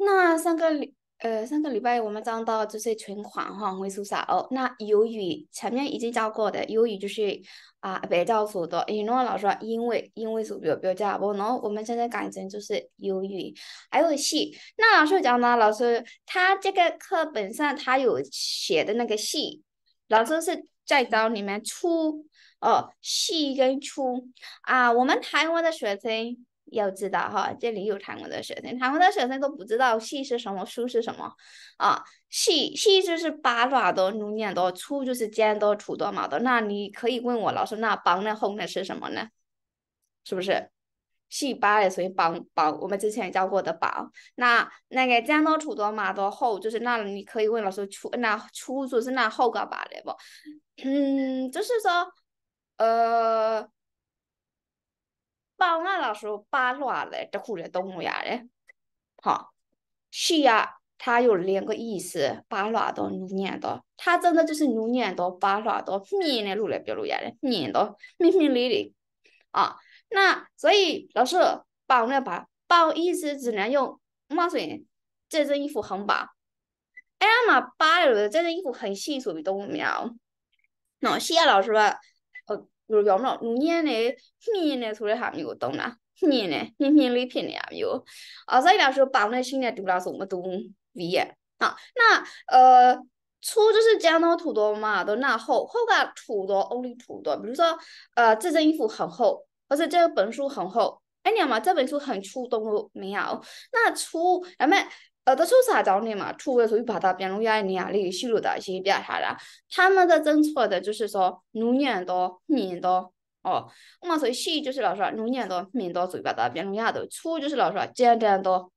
那上个礼，呃，上个礼拜我们讲到就是存款哈，会多少？那由于前面已经教过的，由于就是啊，比较复杂。因为老师说，因为因为是比较比较难。然后我们现在改成就是由于还有戏。那老师讲呢，老师他这个课本上他有写的那个戏，老师是在教你们粗哦细跟粗啊，我们台湾的学生。要知道哈，这里有台湾的学生，台湾的学生都不知道“细”是什么，“书是什么啊？“细”“细”就是八爪的、六眼的；“粗”就是尖的、粗的、毛的。那你可以问我老师，那“帮”那“红”的是什么呢？是不是？细八的，所以“帮帮”我们之前教过的“帮”。那那个尖刀粗多毛的“厚”，就是那你可以问老师“粗”，那“粗”就是那厚个吧的不？嗯，就是说，呃。ပေါင်ကလာဆိုပါလွှာလဲတခုလဲသုံးလို့ရတယ်ဟာရှိရ它有两个意思，巴拉的、努念的，它真的就是努念的、巴拉的、面的路来表露呀的，面的、面面里的啊。那所以老师把那把把意思只能用嘛水这件衣服很吧？哎呀妈，巴了这件衣服很细，属于都苗。那西亚老师吧，呃，ဘယ်လိုပြောမလဲနူညံ့တယ်နှင်းတယ်ဆိုတဲ့ဟာမျိုးကိုသုံးတာနှင်းတယ်နှင်းနှင်းလေးဖြစ်နေတာမျိုးအော်ဆိုင်လာဆိုပေါင်နဲ့ရှိနေတူလားဆိုမတူဘူး v ရဲ့啊，那呃，粗就是江东土多嘛，的那厚厚个土多，only 土多。比如说，呃，这件衣服很厚，或者这本书很厚。哎，你嘛，这本书很粗，懂没有？那粗，咱们呃，这就是啥教练嘛？除了属于把它变成伢伢的吸入的些变啥的，他们的政策的就是说，六年到年到哦，我们说西就是老说六年到年到属于把它变成伢的，粗就是老说简单到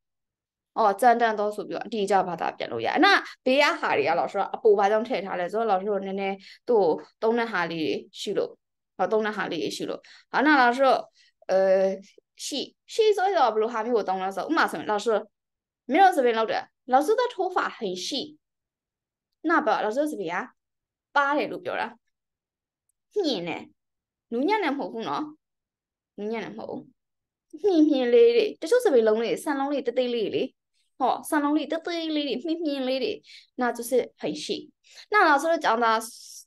哦，简单到属于低价把它变成伢。那别哈里啊，老说不把种拆下来，做老说奶奶都都那哈里吸入，啊，都那哈里吸入，啊，那老说呃西西所以说不如哈没有懂了说，我马上老师。没有这边老的，老师的头发很细，那吧，老师这边啊，八的路标了，你呢？你娘能跑不呢？你娘能跑？你偏累的，这就是被龙里山龙里的对累的。哦，山龙里的对累的，偏偏累的，那就是很细。那老师讲的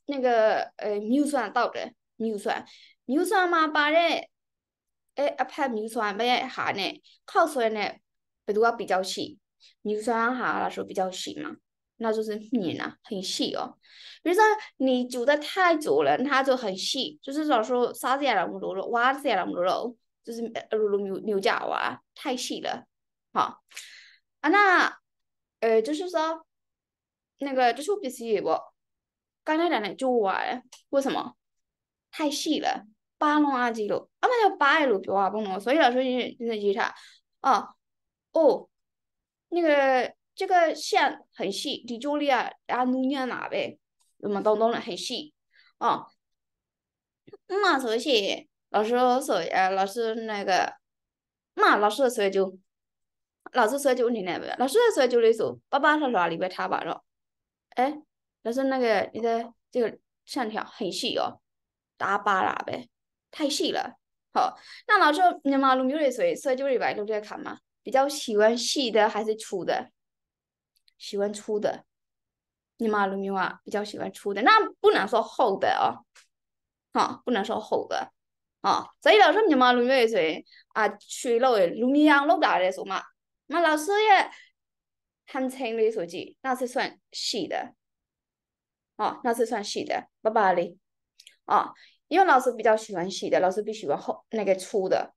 那个呃硫酸到的硫酸，硫酸嘛，把那哎一拍硫酸把那哈呢，靠出来呢。ဘယ်သူက比较细女生哈来说比较细嘛那就是面啊很细哦比如说你煮的太久了它就很细就是老说啥子也弄不着肉哇子也弄不着肉就是呃肉牛牛角啊太细了好啊那呃就是说那个这是必须不刚才咱俩就玩为什么太细了扒弄阿基了阿妈叫扒也路表啊不弄所以老师就就那句啥哦哦，那个这个线很细，你就里啊啊努念哪呗，我们东东的很细哦。嘛，所以老师所以老师那个嘛，老师所以就老师所以就你那边，老师所以就那首爸爸他哪里边他吧了，哎，老师那个你的这个线条很细哦，打巴啦呗，太细了。好，那老师你嘛，路မျိုးတွေဆိုရင်ဆွဲကြိုးတွေပါလုပ်တဲ့အခါမှာ比较喜欢细的还是粗的？喜欢粗的，你妈鲁米瓦比较喜欢粗的，那不能说厚的哦，哈，不能说厚的，啊，所以老师你妈鲁米瓦是啊，水老的鲁米扬老大的说嘛，那老师也很轻的手机，那是算细的，哦，那是算细的，不巴哩，哦，因为老师比较喜欢细的，老师不喜欢厚那个粗的。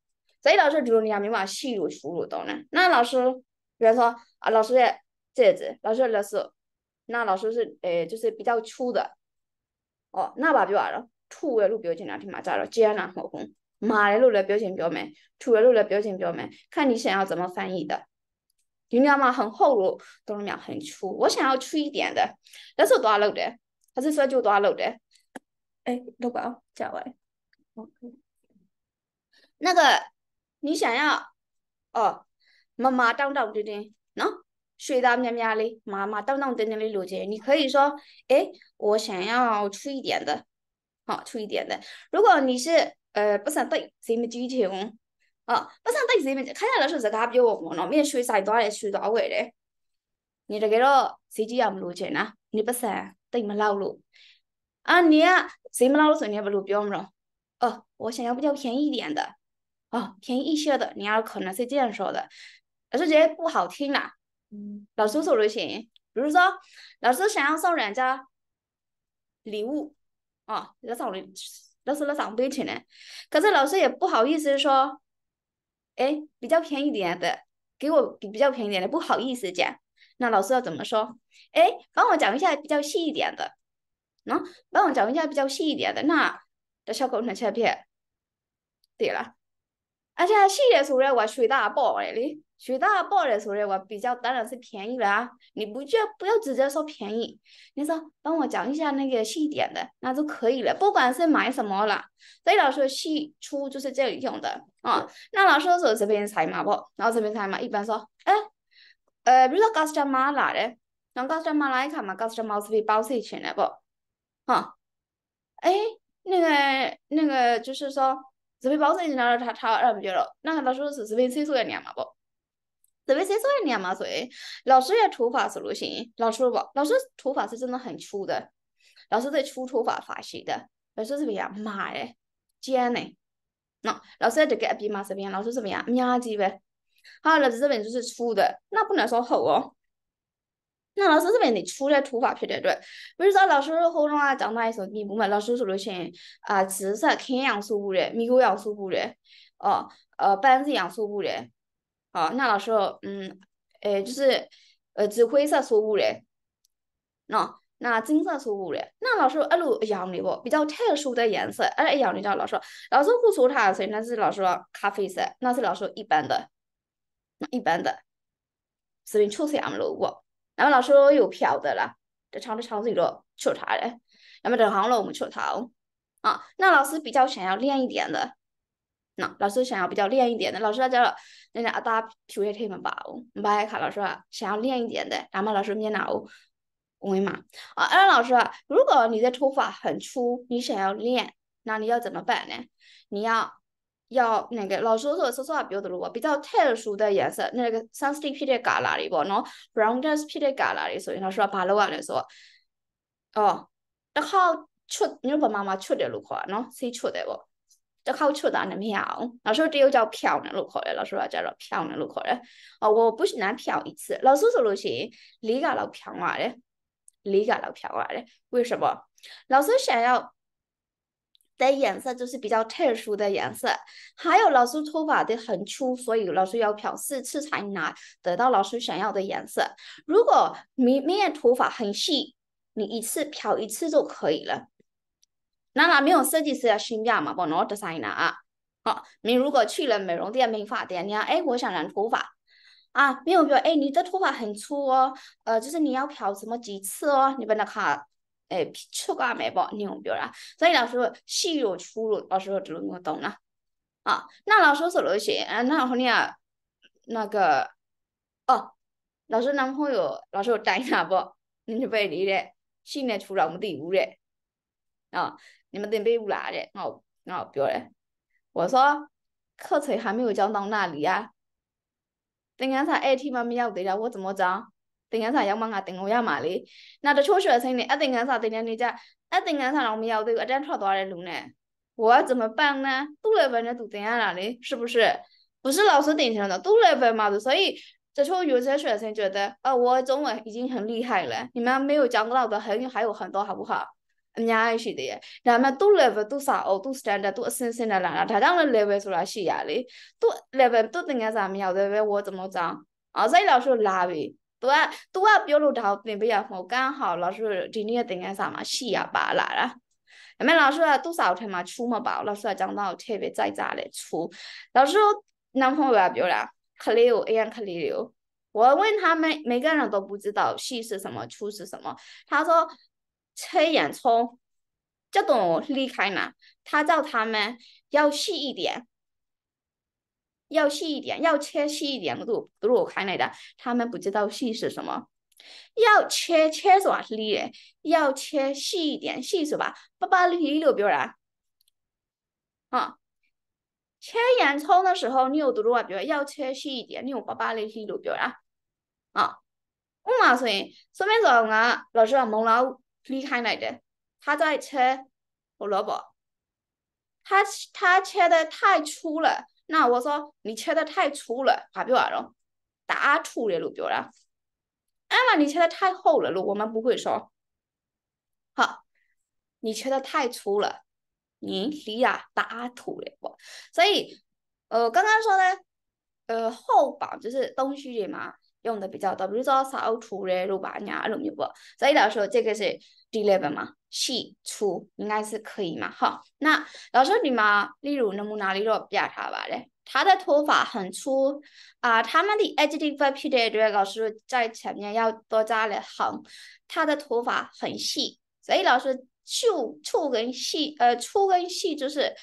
以老师就要明白细路粗入多呢。那老师，比如说啊，老师这样子。老师老师，那老师是诶，就是比较粗的。哦，那把完了，粗的路表情两天嘛，加了艰难好红。马的路的表情表没，粗的路的表情表没。看你想要怎么翻译的。两吗？很厚路多少秒？很粗，我想要粗一点的。那是多少路的？他是说就多少路的？哎，六包加完。那个。你想要哦，妈妈当当的的，喏，睡到喵喵的，妈妈当当的的的路径，你可以说，哎，我想要粗一点的，好、哦、粗一点的。如果你是呃不想对谁么具体哦，哦不想对谁么，看下来是自家比较我那面水晒多嘞，水多位嘞，你这个咯，谁这样路径呢？你不想对么老路啊？你啊，谁么老路？你也不路标么咯？哦，我想要比较便宜一点的。哦，便宜一些的，你要可能是这样说的，老师觉得不好听啦。嗯，老师说就行。比如说，老师想要送人家礼物，哦，那送了，老师那上礼去的，可是老师也不好意思说，哎，比较便宜点的，给我比较便宜点的，不好意思讲。那老师要怎么说？哎，帮我讲一下比较细一点的，喏，帮我讲一下比较细一点的。那的小狗很吃片。对了。而且细的塑料我水大包嘞，你水大包的时候，我比较当然是便宜了啊！你不就不要直接说便宜，你说帮我讲一下那个细点的，那就可以了。不管是买什么了，所以老师细粗就是这里用的啊。那老师说这边猜嘛不，然后这边猜嘛一般说，哎，呃，比如说高斯马奶嘞，然后高斯马来看嘛，高斯是被包税钱的不？哈，哎，那个那个就是说。这边保主任就拿了他抄，然后就了。那个老师是这边厕所也念嘛不？这边厕所也念嘛以老师也脱发是路线，老师不？老师脱发是真的很粗的。老师在粗脱发发型的，老师这边呀，马嘞尖嘞。那老师得隔壁嘛？这边老师怎么样？秒级呗。好，老师这边就是粗的，那不能说厚哦。那老师这边的处理突发判断对，比如说老师喉咙啊长大的时候，你不买老师说了先啊紫色抗生素的，米国抗素素的，哦，呃，斑子抗素素的，哦，那老师嗯，诶就是呃紫灰色抗生的，喏，那金色错误素的，那老师一路养的不，比较特殊的颜色，哎养的叫老师，老师不说他所以那是老师说咖啡色，那是老师一般的，一般的，所以出现俺们路过。那么老师有票的啦，就长着长嘴的，吃他嘞。那么这好了，我们吃它。啊，那老师比较想要练一点的，那老师想要比较练一点的，老师在叫那大家注意听门吧。我们来卡老师啊，想要练一点的，那么老师电脑二维码。啊，老师，如果你的头发很粗，你想要练，那你要怎么办呢？你要。要那个老师说说说表的路吧，比较特殊的颜色，那个 sunset ဖြစ်တဲ့ color တွေပေါ့နော် brown dust ဖြစ်တဲ့ color တွေဆိုရင်တော့ဆိုတာဘာလို့ရလဲဆိုတော့အော်တစ်ခေါက်ချွတ်ညဘမမှာချွတ်တယ်လို့ခေါ်တာနော်ဆေးချွတ်တယ်ပေါ့တစ်ခေါက်ချွတ်တာနဲ့မရအောင်老师တရုတ်ကြောက်ဖြောင်းတယ်လို့ခေါ်တယ်老师ကကြတော့ဖြောင်းတယ်လို့ခေါ်တယ်အော်我不能ဖြောင်း一次老师ဆိုလို့ရှိရင်၄ကလောက်ဖြောင်းရတယ်၄ကလောက်ဖြောင်းရတယ်为什么老师想要的颜色就是比较特殊的颜色，还有老师头发的很粗，所以老师要漂四次才拿得到老师想要的颜色。如果你面头发很细，你一次漂一次就可以了。那那没有设计师要心价嘛，不能 designer 啊？好，你如果去了美容店、美发店，你要哎，我想染头发啊，没有没有，哎，你的头发很粗哦，呃，就是你要漂什么几次哦？你把它卡。အဲချုပ်ရမယ်ပေါ့အနည်းကိုပြောတာဆိုတော့ဆိုရှိလို့ချူလို့အော်ဆိုတော့ဒီလိုမျိုးသုံးတာဟာနောက်လာဆိုဆိုလို့ရှိရင်နောက်ဟိုနေ့က那个哦老师男朋友老师တိုင်းတာပေါ့နင်ပဲနေတဲ့ရှိနေချူတော့မသိဘူးတဲ့啊，你们准备不来的？我我不要嘞。我说课程还没有讲到那里呀、啊？等下他 IT 妈妈要的了，我怎么讲？သင်ခန်းစာရောက်မှငါသင်ကိုရမှာလေနောက်တချို့ရွှေစိမ့်နေအသင်ခန်းစာသင်တဲ့နေကြအသင်ခန်းစာတော့မရောက်သေးဘူးအတန်းထွက်သွားတဲ့လူနဲ့我要怎么办呢？杜 level 呢？读怎样哪里？是不是？不是老师顶上的杜 level 嘛的，所以这时候有些学生觉得，哦，我中文已经很厉害了，你们没有讲到的很还有很多，好不好？အများကြီးရှိသေးတယ်။ဒါပေမဲ့သူ့ level သူ့စာအုပ်သူ့ standard သူ့အဆင့်ဆင့်နဲ့လာတာဒါကြောင့်လည်း level ဆိုတာရှိရလေ။သူ့ level သူ့သင်ခန်းစာမရောက်သေးပဲဝေါ်တမောကြောင်း။အော်စိတ်လောက်ရှို့လာပြီသူက तू ကပြောလို့ဒါကိုသင်ပေးရမဟုတ်ကန်းဟောလောက်ဆိုဒီနေ့ရဲ့သင်ခန်းစာမှာရှိရပါလာတာအမေ老师啊，多少天嘛出没吧？老师啊，讲到特别在家里出。老师男朋友也表了，可怜哦，一样可怜哦。我问他们，每个人都不知道戏是什么，出是什么。他说吃洋葱，这种离开呢，他叫他们要细一点，要细一点，要切细一点。路我开来的，他们不知道细是什么。要切切什么？你，要切细一点，细是吧？八八六六表啊。啊，切洋葱的时候，你有八八不？要切细一点，你有八八六六表啊。啊，我嘛说，上面做啊老师啊，蒙老离开来的，他在切胡萝卜，他他切的太粗了。那我说你切的太粗了，发表完了，打粗了路如了。啊嘛，你切的太厚了路，我们不会说。好，你切的太粗了，你呀打粗了不？所以，呃，刚刚说呢，呃，厚板就是东西的嘛，用的比较多，比如说稍粗的路板呀、龙木不？所以时说，这个是。l e e v 细嘛，细粗应该是可以嘛，哈。那老师你们例如能姆哪里罗比亚他吧嘞，他的头发很粗啊，他们的 adjective 形式老师在前面要多加了横，他的头发很细，所以老师就粗跟细呃粗跟细就是。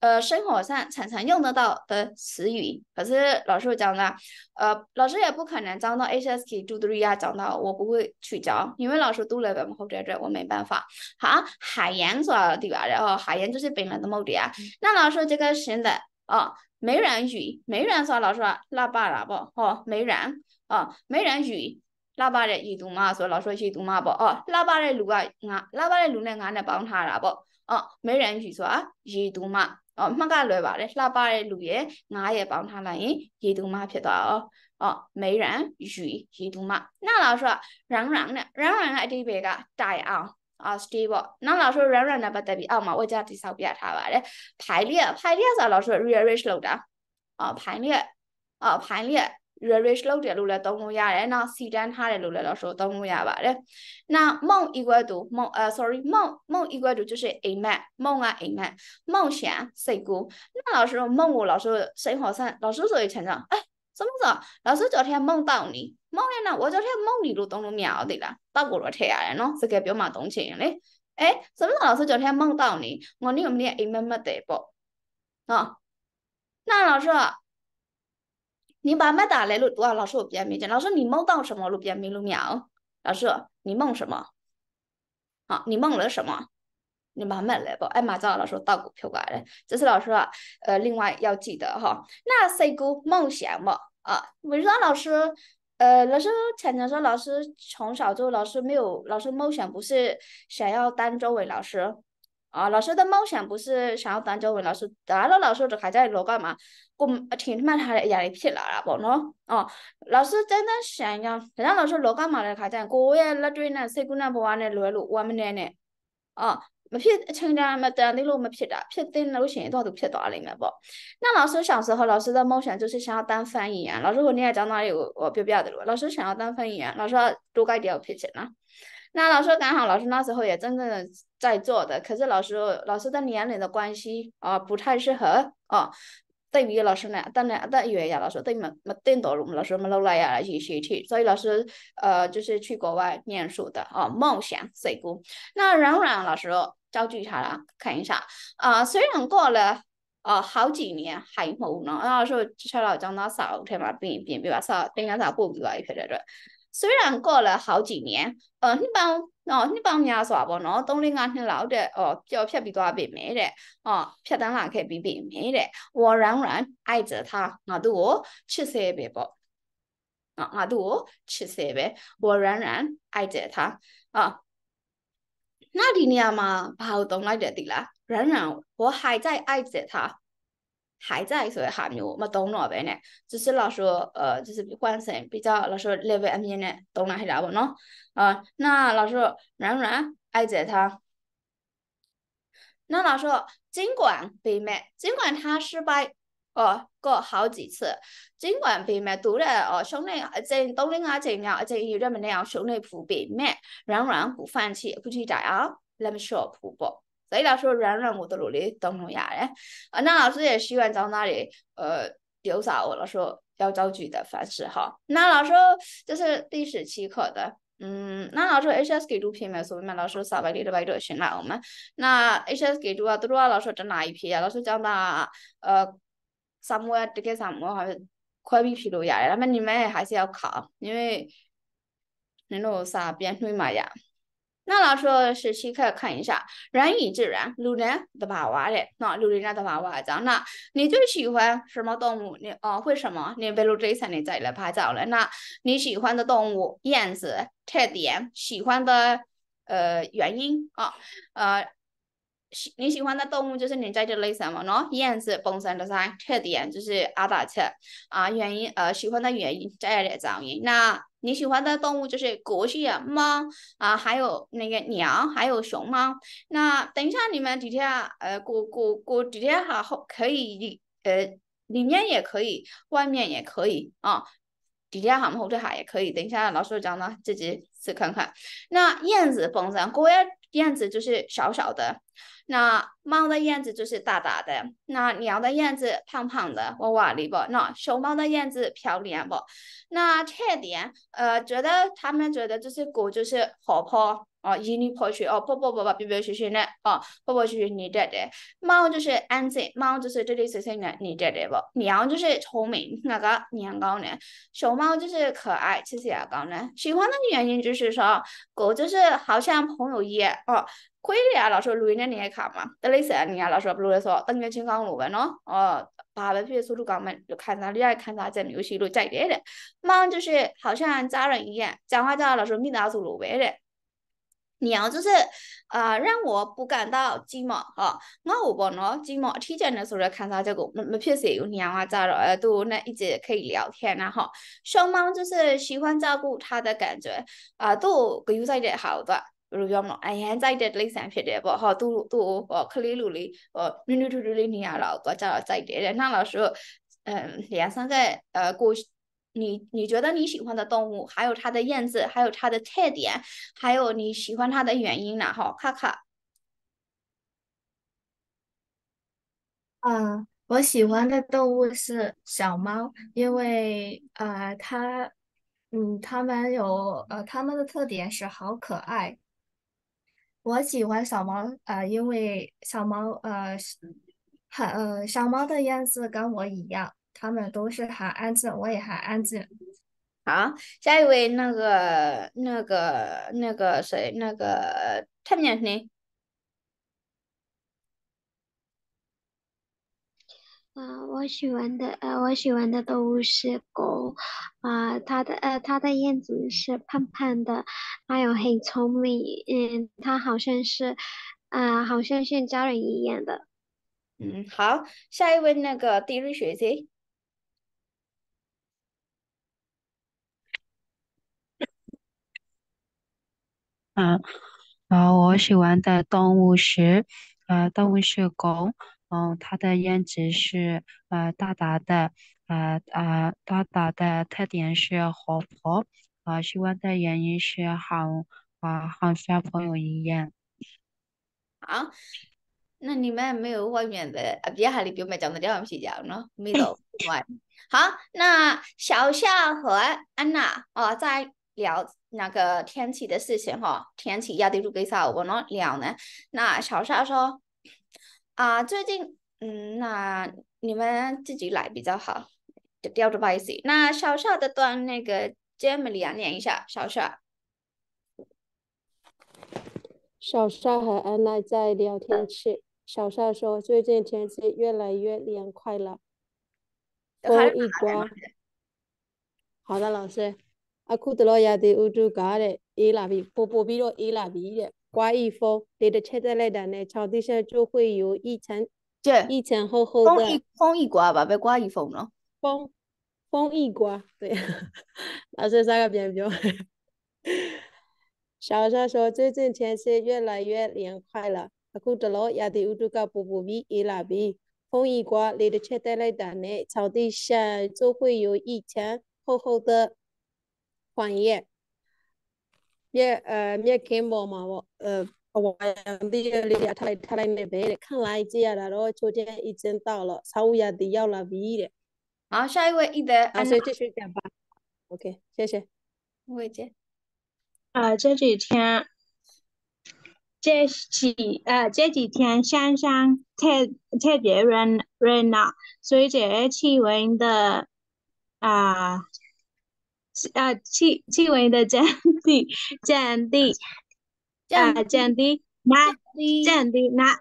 呃，生活上常常用得到的词语，可是老师讲的，呃，老师也不可能讲到 HSK 茱德莉亚讲到我不会去教，因为老师读了那么厚卷卷，我没办法。好，海洋是吧？对吧？然后海洋就是冰冷的目的啊。那老师这个现在啊，没人去，没人说老师说腊八腊哦，没人啊，没人去那八的去读嘛？说老师去读嘛不？哦，那八的路啊，那八的路呢，俺来帮他了不？哦，没人去说去读嘛？အမှတ်ကလွဲပါတယ်လှပတဲ့လူရဲ့9ရဲ့ပေါင်းထားလိုက်ရင်ရေသူမဖြစ်သွားရောအော်မေရန်ယူရေသူမနောက်လာဆိုရန်ရန်နဲ့ရန်ရန်ကအတိပယ်ကတိုင်အောင်အာစတေးပေါ့နောက်လာဆိုရန်ရန်နဲ့ပတ်သက်ပြီးအောက်မှာဝကြတိဆောက်ပြထားပါတယ်ဖိုင်လေးကဖိုင်လေးကဆိုတော့ဆို rearrange လုပ်တာအော်ဖိုင်လေးကအော်ဖိုင်လေးက rich လောက်တယ်လို့လည်းသုံးလို့ရတယ်။နောက် c တန်းထားတယ်လို့လည်းတော့ဆိုသုံးလို့ရပါတယ်။那梦 equal to 梦呃 sorry 梦梦 equal to 就是အိမ်မက်梦啊အိမ်မက်梦想စိတ်ကူ။那老师说梦我老师谁好善老师所以强调哎什么时候老师昨天梦到你梦见了我昨天梦你လို့သုံးလို့မရအောင်သိလား။တောက်ကိုတော့ထည့်ရတယ်နော်။စကားပြောမှသုံးချင်ရင်လေ။哎什么时候老师昨天梦到你我你我们也အိမ်မက်မက်တယ်ပေါ့။နော်။那老师你把麦打来录，哇！老师，我比较没见。老师，你梦到什么？路边迷路秒老师，你梦什么？啊，你梦了什么？你慢慢来吧。哎，马早老师打股票过来。这是老师啊，呃，另外要记得哈，那谁个梦想嘛？啊，为什老师？呃，老师前两说，老师从小就老师没有，老师梦想不是想要当中文老师。啊，老师的梦想不是想要当中文老师，当了老师就还在罗干嘛？我啊，挺慢他的压力屁啦啦不喏，哦，老师真的想要，人家老师罗干嘛的还在，我也那对呢，谁姑娘不玩的罗路我们奶奶，哦。မဖြစ်အချိန်တိုင်းမတန်သေးလို့မဖြစ်တာဖြစ်တဲ့လို့ရှိရင်တော့သူဖြစ်သွားလိမ့်မယ်ပေါ့။那老师小时候老师的梦想就是想要当翻译员，老师我那个讲道理我我表表的了，老师想要当翻译员，老师要多干点我ဖြစ်ချင်တာ။那老师刚好，老师那时候也真正的在做的，可是老师老师的年龄的关系啊，不太适合哦。对于老师呢，当然当爷呀，老师，对么么我多老师么老来呀来些事情，所以老师呃就是去国外念书的哦，梦想水库。那然然老师叫聚一下啦，看一下啊，虽然过了啊好几年，还冇呢。那时候少老讲那嘛，他妈变变变变啥，变啥不回来，飘在转。虽然过了好几年，呃，နှစ်ပေါင်းနော်နှစ်ပေါင်းများစွာပေါ့နော်3 4 5နှစ်လောက်တဲ့အော်ပျော်ဖြတ်ပြီးသွားပြီမယ်တဲ့။အော်ဖြတ်တန်းလာခဲ့ပြီးပြီမယ်တဲ့။我仍然爱着他ငါသူ့ကိုချစ်ဆဲပဲပေါ့။နော်ငါသူ့ကိုချစ်ဆဲပဲ။我仍然爱着他။အော်那ဒီနေရာမှာဘာကိုသုံးလိုက်တယ်ဒီလား？仍然我还在爱着他。还在，所以还没有没懂那边呢。就是老说呃，就是换成比较老说 level 那边呢，懂那些了不喏？啊，那老说软软爱着他。那老说尽管被卖，尽管他失败。哦，过好几次，尽管被卖毒了哦，兄弟，这东林啊，这鸟，这有这么鸟，兄弟不被卖，仍然不放弃，不去打啊，那么说不不。所以来说软软我都努力动动牙嘞。啊，那老师也喜欢找那里呃丢啥我了说要造句的方式哈。那老师这是历史期课的。嗯，那老师 HS 给读篇嘛，所以嘛，老师三百里的百多选了我们。那 HS 给读啊，都啊，老师整哪一篇啊？老师讲到呃，沙漠这个沙漠还是快比疲劳呀，那么你们还是要考，因为你那啥边推嘛呀。那老师十七课看一下，人与自然，鹿人的娃娃了，那鹿人的娃娃讲，那，你最喜欢什么动物你哦，为什么？你比如最想你再来拍照了。那你喜欢的动物，样子、特点、喜欢的呃原因啊，呃。喜你喜欢的动物就是你在这类什么喏，燕子本身的噻，特点就是阿达特啊，原因呃喜欢的原因在了找噪音。那你喜欢的动物就是狗是猫啊，还有那个鸟，还有熊猫。那等一下你们底下呃过过过底下哈后可以呃里面也可以，外面也可以啊，底下哈后头哈也可以。等一下老师讲了自己去看看。那燕子本身，狗也。燕子就是小小的，那猫的燕子就是大大的，那鸟的燕子胖胖的，我话里不？那熊猫的燕子漂亮不？那特点，呃，觉得他们觉得这些狗就是活泼。哦，一年跑去哦，跑跑跑跑，别别学学呢，哦，跑跑学学你这的，猫就是安静，猫就是这里随随呢，你这的不，娘就是聪明，那个年糕呢，熊猫就是可爱，其实也高呢。喜欢的原因就是说，狗就是好像朋友一样哦。ခွေးတွေကလာဆိုလူရင်းနဲ့နေတဲ့ခါမှာတလိပ်ဆန်အနေကလာဆိုဘယ်လိုလဲဆိုတော့တငယ်ချင်းကောင်းလို့ပဲเนาะအော်ဘာပဲဖြစ်ဆိုလူကောင်းမှခံစားရရခံစားချက်မျိုးရှိလို့ကြိုက်တယ်တဲ့။မှန်就是好像家人一样，讲话家老说မိသားစုလိုပဲတဲ့你要就是呃让我不感到寂寞哈，我有不喏寂寞，体检的时候看到这个没没偏谁有娘啊咋了，呃都那一直可以聊天啊哈。双方就是喜欢照顾他的感觉啊、呃，都个有在的好的。ဘယ်လိုပြောမလဲအရန်ကြိုက်တဲ့လိမ့်ဆန်ဖြစ်တယ်ပေါ့ဟောသူ့သူ့ဟောကလေးလူလေးဟောနူးနူးထူးထူးလေးနေရတော့သူကကြတော့ကြိုက်တယ်တဲ့နောက်လာဆိုတော့အမ်လျာဆန်ကအဲကို你你觉得你喜欢的动物，还有它的样子，还有它的特点，还有你喜欢它的原因呢？哈，看看。啊，我喜欢的动物是小猫，因为呃，它，嗯，它们有呃，它们的特点是好可爱。我喜欢小猫啊，因为小猫呃，很呃，小猫的样子跟我一样。他们都是还安静，我也还安静。好，下一位那个那个那个谁那个，什么呀？你啊，我喜欢的呃，我喜欢的动物是狗啊，它的呃它的样子是胖胖的，还有很聪明，嗯，它好像是啊，好像像家人一样的。嗯，好，下一位那个第一位学生。嗯，然后我喜欢的动物是，呃，动物是狗，嗯，它的颜值是，呃，大大的，呃呃，大大的特点是活泼，啊，喜欢的原因是好，啊好小朋友一样。啊，那你们没有外面的，啊，别哈里别没讲的聊我皮睡呢，了，没有，外。好，那小夏和安娜哦在。聊那个天气的事情哈，天气要滴做给少，我能聊呢。那小夏说：“啊，最近，嗯，那你们自己来比较好，就聊着意思。”那小夏的段那个 j a m m y 啊，念一下。小夏，小夏和安娜在聊天气。小夏说：“最近天气越来越凉快了。”脱一刮。好的，老师。阿库德罗也的欧洲搞嘞，伊拉比，波波比咯，伊拉比的刮雨风，对着车带来打呢，草地上就会有一层，一一层厚厚的。风风一刮吧，被刮雨风咯。风风一刮，对。阿是啥个变种？小沙说：“最近天气越来越凉快了。”阿库德罗也的欧洲搞波波比，伊拉比。”风一刮，对着车带来打呢，草地上就会有一层厚厚的。换页。也呃也看我嘛，我呃，我呀的要来他来那边的，看来接下来喽，秋天已经到了，草乌也得要来归的。好，下一位，一德。啊，继续讲吧。OK，谢谢。吴伟杰。啊，这几天，这几啊这几天，山上特特别热热闹，所以这气温的啊。啊，气气温的降低，降低，啊，降低哪？降低哪？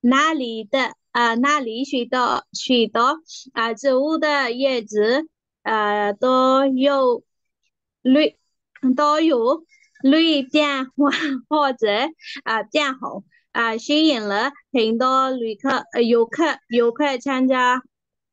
哪里的啊？哪里许多许多啊？植物的叶子啊，都有绿，都有绿变化或者啊变红啊，吸引了很多旅客、游客、游客参加。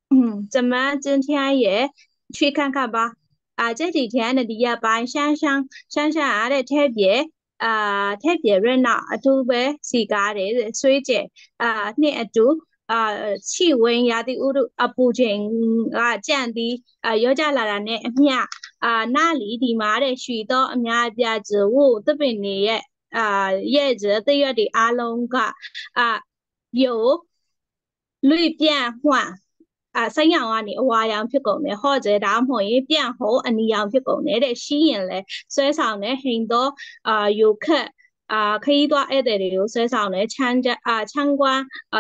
嗯，咱们今天也去看看吧。啊，这几天呢，你要帮想想想想俺的特别啊，特别热闹，啊，都被自家的水姐啊，你啊都啊，气温也的乌都啊，不仅啊降低啊，又加了了呢，呀啊，那里的嘛的许多呀呀植物这边的啊叶子这样的阿龙个啊有绿变化。အဲဆိုင်ရောင်ကနေအဝါရောင်ဖြစ်ကုန်တယ်ဟော့ကျဲဒါမှမဟုတ်ရင်ပြန့်ဟုံးအနီရောင်ဖြစ်ကုန်တယ်တဲ့ရှင်းရင်လဲဆွဲဆောင်တဲ့ဟိန်တော့အာယိုခက်အာခရီးသွားဧည့်သည်တွေကိုဆွဲဆောင်တယ်ချမ်းအာချမ်းကွာ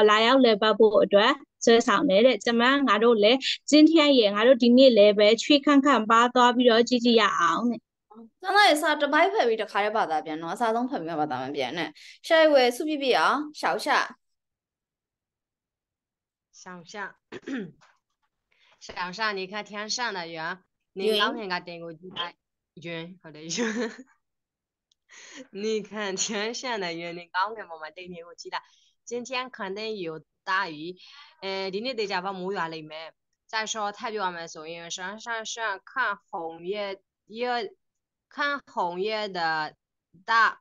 လာရောက်လဲပတ်ဖို့အတွက်ဆွဲဆောင်တယ်တဲ့ကျမငါတို့လည်းကျင်းထက်ရေငါတို့ဒီနေ့လည်းပဲချွေခန့်ခန့်ပါသွားပြီးတော့ကြည့်ကြည့်ရအောင်တဲ့။ကျမရဲ့စာတစ်ပိုက်ဖက်ပြီးတခါတည်းဘာသာပြန်တော့အစာဆုံးဖက်ပြီးမှဘာသာမပြန်နဲ့။ရှာရွယ်စုပြပြအောင်ရှောက်ရှာ။想象，想象，你看天上的云，你刚天我点过鸡云好的云。你看天上的云，你刚天妈妈点过鸡蛋，今天肯定有大雨。嗯，今天在家把木头里面再说太对我们作用。山上上看红叶要看红叶的大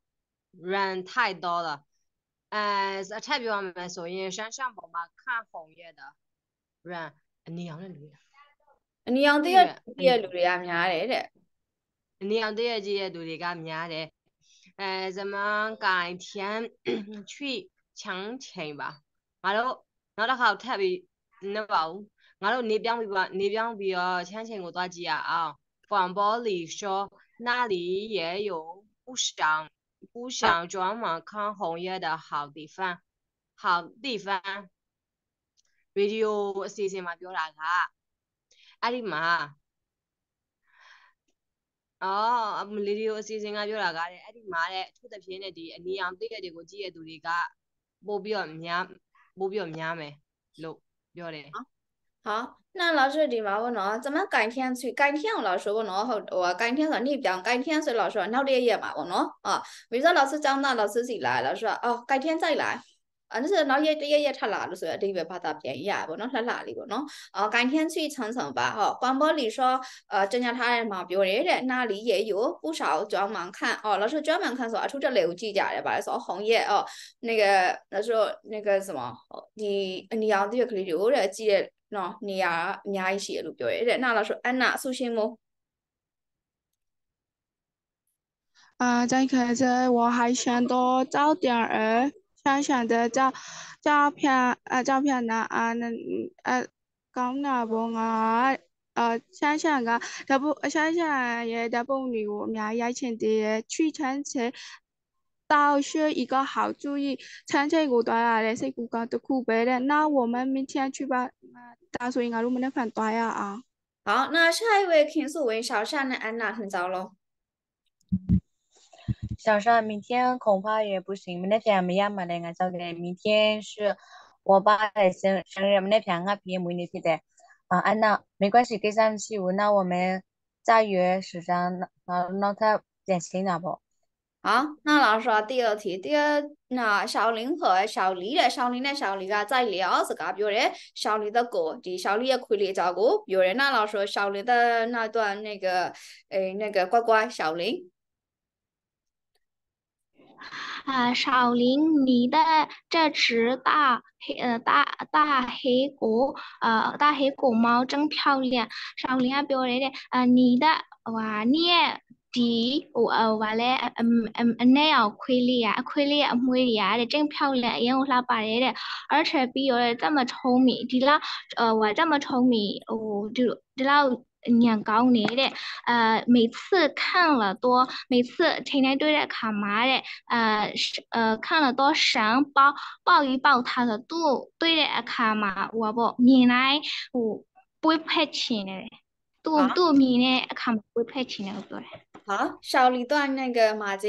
人太多了。အဲအထက်ပြောရမယ်ဆိုရင်ရှမ်းရှမ်းပေါ်မှာခန့်ဟုံရတာ run အနေအောင်နဲ့လူရအနီအောင်တည့်ရကြီးရဲ့လူတွေကများတယ်တဲ့အနီအောင်တည့်ရကြီးရဲ့လူတွေကများတယ်အဲဇမန်ကိုင်ထျန်ချွိချန်းချိန်ပါငါတို့နောက်တစ်ခါထပ်ပြီးနေပါဦးငါတို့နေပြောင်းပြီးပါနေပြောင်းပြီးတော့ချမ်းချိန်ကိုသွားကြည့်ရအောင်广播里说那里也有不少不想专门看红叶的好地方，好地方。radio အစီအစဉ်မှာပြောတာကအဲ့ဒီမှာအော်ရေဒီယိုအစီအစဉ်ကပြောတာကတဲ့အဲ့ဒီမှာတဲ့အထူးသဖြင့်တဲ့ဒီအနီရောင်တိရက်တွေကိုကြည့်ရတဲ့သူတွေကပို့ပြီးတော့များပို့ပြီးတော့များမယ်လို့ပြောတယ်好，那老师的话我弄。咱们改天去，改天老师我了，好。我改天和你讲，改天说老师，哪天也嘛我弄啊。比如说老师讲，那老师进来，老师说哦，改天再来。啊，那是老爷爷爷爷他来了，这的别怕他便宜啊，我那他哪里我弄啊？改天去尝尝吧，哈。广播里说，呃，增加他的嘛比那里也有不少专门看哦，老师专门看说啊，出这六几家的吧，说红叶哦。那个，他说那个什么，你你要个可以留着记。နော်နေရာအများကြီးရှိရလို့ပြောရဲတဲ့နောက်လာဆိုအနာအဆူရှင်မိုး啊，再看这，我还想多照点儿，想想的照照片，啊，照片呢，啊，那，呃，讲那不我，呃，想想个，这不，想想也这不女，我们也请的去城市，倒是一个好主意，亲戚孤单啊，那些国家都苦逼的。那我们明天去吧，那打算应该都没得反单呀啊。好，那下一位投诉为小山的安娜，很早咯。小山明天恐怕也不行，明天票没亚嘛嘞，俺晓得，明天是我爸的生生日，没得票我偏没得票的。啊，安娜，没关系，给上去，那我们再约时间，那那那他变勤了不？啊，那老师啊，第二题第二，那小林和小李的小林的小李啊，在聊自个，比如嘞，小李的狗，就小李也可以照顾。有人那老师，小林的那段那个，哎，那个乖乖，小林。啊，小林，你的这只大黑，呃，大大黑狗，呃，大黑狗猫真漂亮。小林啊，比如嘞，啊，你的哇，你。ဒီဟိုဟိုဗာလဲအနဲ့အောင်ခွေးလေးอ่ะအခွေးလေးရဲ့အမွှေးတွေอ่ะတဲ့တိမ်ဖြောက်လက်အရင်ကိုလှပါတယ်တဲ့အဲ့ therapy ရောတဲ့တက်မထုံးမီဒီလားဟိုတက်မထုံးမီဟိုဒီဒီလောက်ညာကောင်းနေတဲ့အာ每次看了多每次天天对着卡麻的呃呃看了多神抱抱一抱他的肚对着卡麻我不你来我不会拍钱的多多米呢？看不会配齐了不？好，小李段那个马子。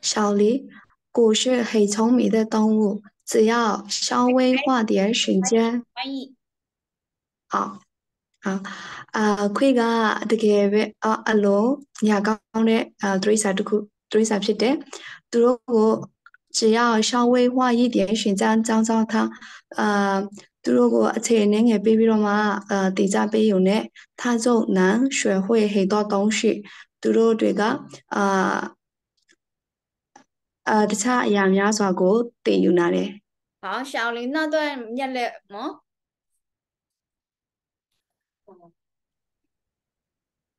小李，狗是很聪明的动物，只要稍微花点时间。翻译。好，好，啊，可以个，这个啊，阿龙，你阿刚嘞啊，做一下做做一下这些，如果。只要稍微花一点时间教教他，呃，သူတို့ကိုအခြေအနေငယ်ပေးပြီးတော့မှ呃တည်ကြပေးရုံနဲ့他就能学会很多东西。သူတို့တွေကအာအာတခြားအရာများစွာကိုသင်ယူနိုင်တယ်。好，小林那段念了么？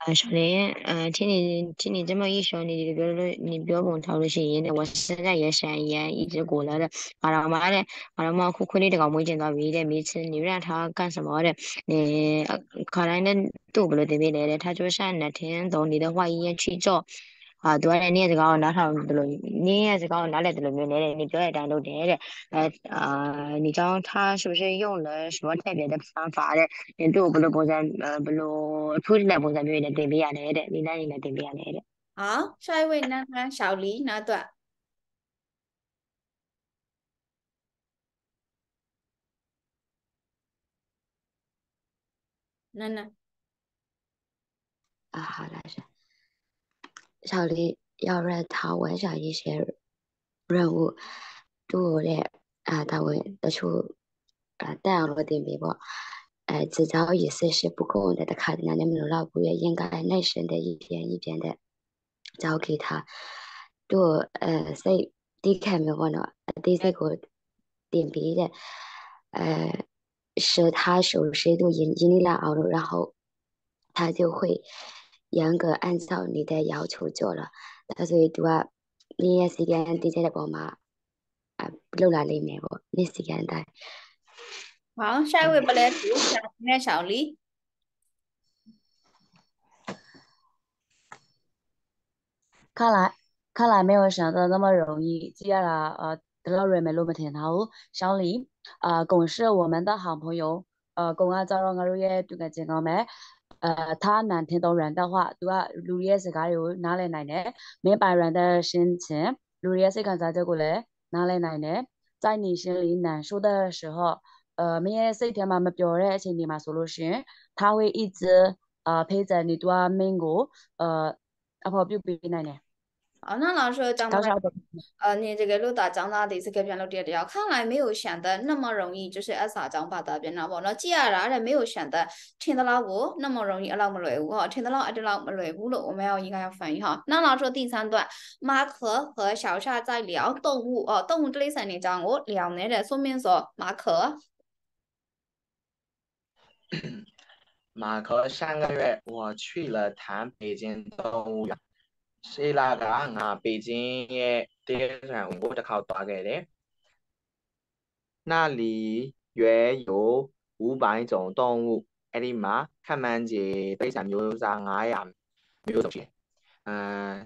呃，小林，呃，听你听你这么一说，你你如说，你不要我操着心的，我现在也想一，一直过来的。把爸妈的，把爸妈哭哭的你的个没见到喂的没吃，你让他干什么的？你可能恁都不能得没来的，他就算了，听懂你的话一样去做。啊，对了，你也是讲拿上了？你也是讲拿来的了？哪来？你主要单独点来？呃，啊，你讲他是不是用了什么特别的方法的？你都不如波什，呃，不如出人来波什那边对比下来的，你那里来对比下来的？啊，稍微那个小黎哪段？哪哪？啊，好老师。小丽要让他完成一些任务，多练啊，他会得出啊，掉落点币啵。哎，只招一次是不够的，他可能你们老不也应该耐心的，一天一天的招给他，多呃，谁递给他点呢？哦，再给我点别的，呃，使他手谁都引引起来了，然后他就会。严格按照你的要求做了，但是，拄啊，你啊时间，真正的宝妈啊，留在里面个，你时间的。好，下一位不能输下，俺小李。看来看来没有想到那么容易，接下来，呃得到圆满落幕，天后小李呃，公示我们的好朋友呃，公安招了我安局对个警官们。呃，他难听懂人的话，对吧？路也是该有哪里来呢？没把人的心情，路也是刚才这个嘞，哪里来呢？在你心里难受的时候，呃，没有谁天妈妈表的，请你妈说了声，他会一直呃陪着你多民国，呃，阿婆表表奶奶。啊，那老师讲的，呃，你这个六大第一的改变了六点六，看来没有想的那么容易，就是二三二讲八答辩那不？那接下来没有想的听到了个那么容易，那么难了哈，听到了还是那么难了了，我们要应该要翻译哈。那老师第三段，马克和小夏在聊动物哦，动物这里三年讲我两年了，说明说马克，马克上个月我去了趟北京动物园。是啦，的啊！北京嘅地上动物就靠多个嘞。那里约有五百种动物，哎，你玛，看蛮是非常有碍呀。没有兽些。嗯，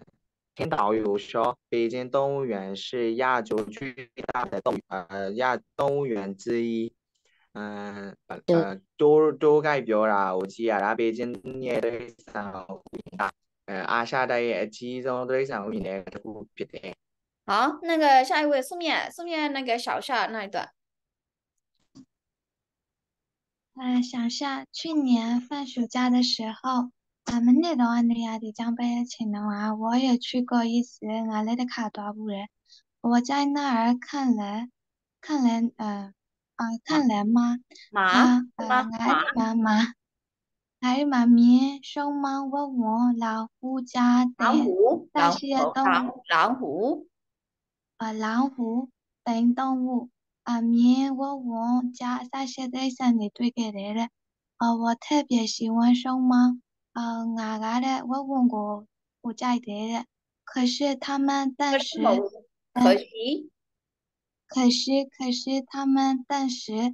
听导游说，北京动物园是亚洲最大的动呃亚动物园之一。嗯，呃，多多盖表啦，我记啊，后北京也地上好大。呃，阿夏大爷，其中对上我那个不别的。好，那个下一位素面，素面那个小夏那一段。呃，小夏，去年放暑假的时候，俺们那头俺亚爹将被请的玩，我也去过一次俺那的卡多无人。我在那儿看来，看来，呃，啊，看来吗？马，马，马，马，马。有妈明，熊猫问我老虎家的，但是动老虎，啊，老虎等动物。阿明，我我家现在真你推它来了，啊，我特别喜欢熊猫。啊，外嘎的我问过我家的爷，可是他们但时，可惜，可惜，可惜他们但时。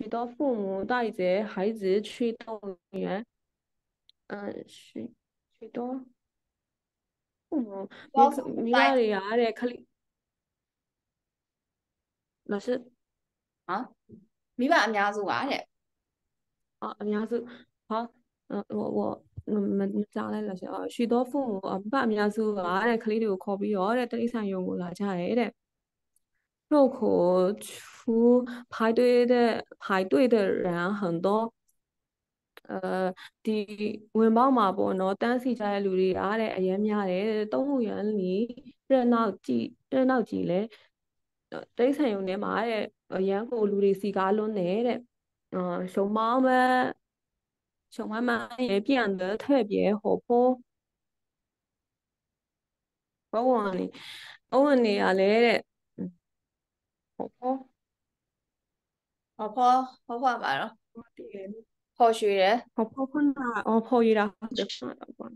许多父母带着孩子去动物园，嗯，许许多父母包，包的也来可里，师，啊，没把法伢子娃的，啊伢是好，嗯我我嗯们没咋了那些啊，许多父母啊，伢是阿来可里头考不较嘞，等一下用我老家来嘞。绕口出排队的排队的人很多，呃，的文保嘛不喏，但是在路里啊嘞，也面嘞，动物园里热闹极热闹极嘞，呃，这才有那嘛嘞，呃，养狗路里是家轮来的，嗯，小猫们，小猫们也变得特别活泼。ဘဝနေအဝင်နေရလဲတဲ့ဟုတ်ပေါ့ဟုတ်ပေါ့ဟုတ်ပါပါတော့ဟုတ်တယ်ဖော်ရွှေတယ်ဟုတ်ပေါ့ခုနဟောဖော်ရတာဟုတ်တယ်ခုနတော့ပေါ့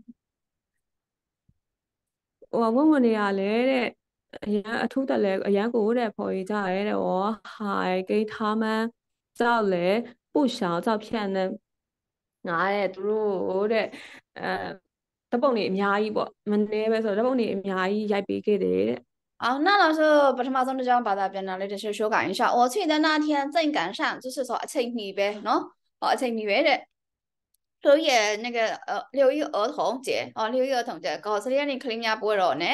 ဟိုဝင်ဝင်နေရလဲတဲ့အရန်အထူးတက်လဲအရန်ကိုတဲ့ဖော်ရကြရဲတဲ့ဟောဟိုင်ဂိတ်ထားမန်းကြောက်လဲ不晓照片呢ငါတဲ့သူတို့တဲ့အဲဓပုံတွေအများကြီးပေါ့မနေပဲဆိုတော့ဓပုံတွေအများကြီးရိုက်ပေးခဲ့တယ်တဲ့啊，那老师不是马从在讲八大兵了，来点小修改一下。我去的那天正赶上，就是说清明呗，喏，哦，清明节的，所以那个呃六一儿童节，哦，六一儿童节，可是你肯定也不会了呢，